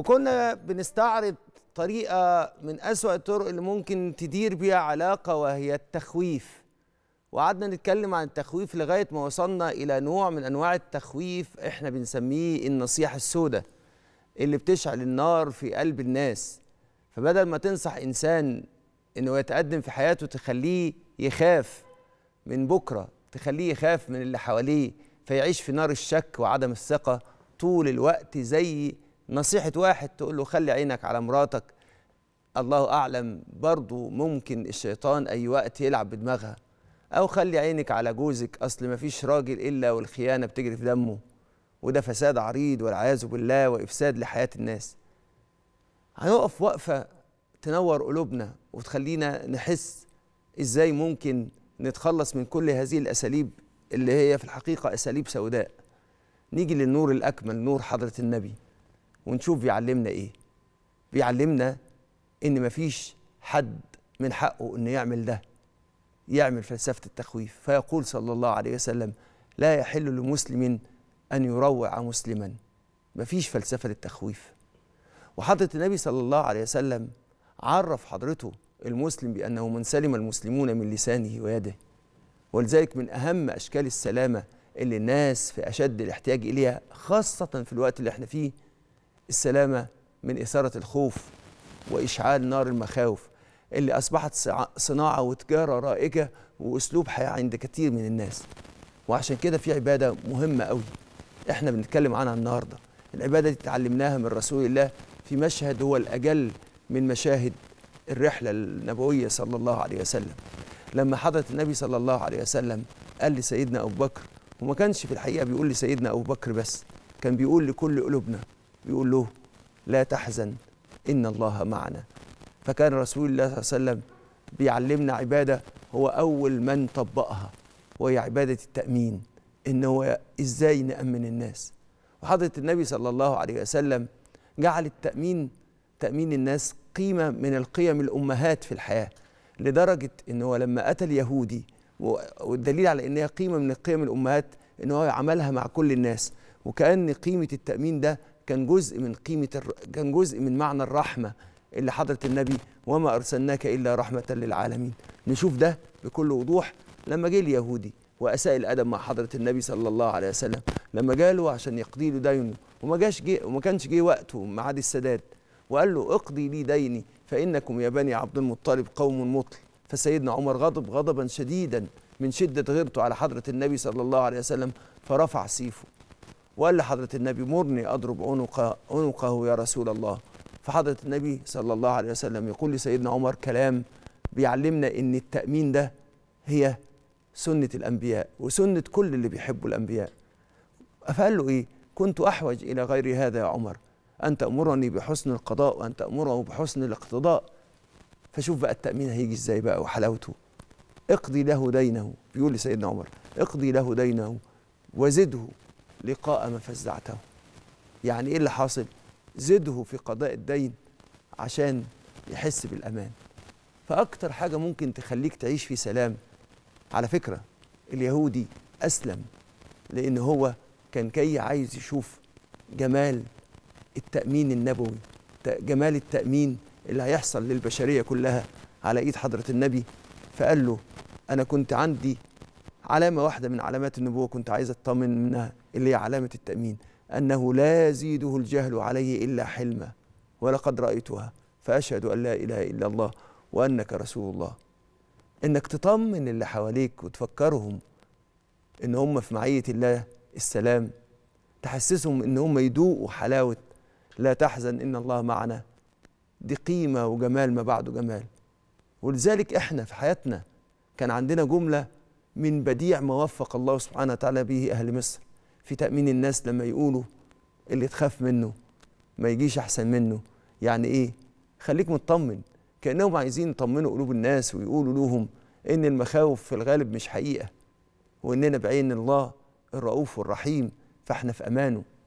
وكنا بنستعرض طريقة من أسوأ الطرق اللي ممكن تدير بيها علاقة وهي التخويف وقعدنا نتكلم عن التخويف لغاية ما وصلنا إلى نوع من أنواع التخويف إحنا بنسميه النصيحة السوداء اللي بتشعل النار في قلب الناس فبدل ما تنصح إنسان إنه يتقدم في حياته تخليه يخاف من بكرة تخليه يخاف من اللي حواليه فيعيش في نار الشك وعدم الثقة طول الوقت زي نصيحة واحد تقول له خلي عينك على مراتك الله أعلم برضو ممكن الشيطان أي وقت يلعب بدماغها أو خلي عينك على جوزك أصل مفيش راجل إلا والخيانة بتجري في دمه وده فساد عريض والعياذ بالله وإفساد لحياة الناس هنقف وقفة تنور قلوبنا وتخلينا نحس إزاي ممكن نتخلص من كل هذه الأساليب اللي هي في الحقيقة أساليب سوداء نيجي للنور الأكمل نور حضرة النبي ونشوف بيعلمنا ايه بيعلمنا ان مفيش حد من حقه انه يعمل ده يعمل فلسفه التخويف فيقول صلى الله عليه وسلم لا يحل لمسلم ان يروع مسلما مفيش فلسفه للتخويف وحضره النبي صلى الله عليه وسلم عرف حضرته المسلم بانه من سلم المسلمون من لسانه ويده ولذلك من اهم اشكال السلامه اللي الناس في اشد الاحتياج اليها خاصه في الوقت اللي احنا فيه السلامة من إثارة الخوف وإشعال نار المخاوف اللي أصبحت صناعة وتجارة رائجة وأسلوب حياة عند كتير من الناس وعشان كده في عبادة مهمة قوي إحنا بنتكلم عنها النهاردة العبادة دي اتعلمناها من رسول الله في مشهد هو الأجل من مشاهد الرحلة النبوية صلى الله عليه وسلم لما حضرة النبي صلى الله عليه وسلم قال لسيدنا أبو بكر وما كانش في الحقيقة بيقول لسيدنا أبو بكر بس كان بيقول لكل قلوبنا بيقول له لا تحزن إن الله معنا فكان رسول الله صلى الله عليه وسلم بيعلمنا عبادة هو أول من طبقها وهي عبادة التأمين إن هو إزاي نأمن الناس وحضرة النبي صلى الله عليه وسلم جعل التأمين تأمين الناس قيمة من القيم الأمهات في الحياة لدرجة إن هو لما أتى اليهودي والدليل على إن هي قيمة من القيم الأمهات إن هو عملها مع كل الناس وكأن قيمة التأمين ده كان جزء من قيمه الر... كان جزء من معنى الرحمه اللي حضره النبي وما ارسلناك الا رحمه للعالمين نشوف ده بكل وضوح لما جه اليهودي واساء الادب مع حضره النبي صلى الله عليه وسلم لما جاله عشان يقضي له دينه وما جاش جي وما كانش جه وقته ميعاد السداد وقال له اقضي لي ديني فانكم يا بني عبد المطلب قوم مطل فسيدنا عمر غضب غضبا شديدا من شده غيرته على حضره النبي صلى الله عليه وسلم فرفع سيفه وقال لحضرة النبي مرني أضرب عنق عنقه يا رسول الله فحضرة النبي صلى الله عليه وسلم يقول لسيدنا عمر كلام بيعلمنا إن التأمين ده هي سنة الأنبياء وسنة كل اللي بيحبوا الأنبياء فقال له إيه كنت أحوج إلى غير هذا يا عمر أن تأمرني بحسن القضاء وأن تأمره بحسن الاقتضاء فشوف بقى التأمين هيجي إزاي بقى وحلاوته اقضي له دينه بيقول لسيدنا عمر اقضي له دينه وزده لقاء ما فزعته يعني ايه اللي حاصل زده في قضاء الدين عشان يحس بالامان فاكتر حاجه ممكن تخليك تعيش في سلام على فكره اليهودي اسلم لان هو كان كي عايز يشوف جمال التامين النبوي جمال التامين اللي هيحصل للبشريه كلها على ايد حضره النبي فقال له انا كنت عندي علامه واحده من علامات النبوه كنت عايز اطمن منها اللي هي علامة التأمين أنه لا يزيده الجهل عليه إلا حلما ولقد رأيتها فأشهد أن لا إله إلا الله وأنك رسول الله إنك تطمن اللي حواليك وتفكرهم إن هم في معية الله السلام تحسسهم إن هم يدوقوا حلاوة لا تحزن إن الله معنا دي قيمة وجمال ما بعده جمال ولذلك إحنا في حياتنا كان عندنا جملة من بديع ما وفق الله سبحانه وتعالى به أهل مصر في تأمين الناس لما يقولوا اللي تخاف منه ما يجيش أحسن منه يعني إيه خليك مطمن كأنهم عايزين يطمنوا قلوب الناس ويقولوا لهم إن المخاوف في الغالب مش حقيقة وإننا بعين الله الرؤوف الرحيم فإحنا في أمانه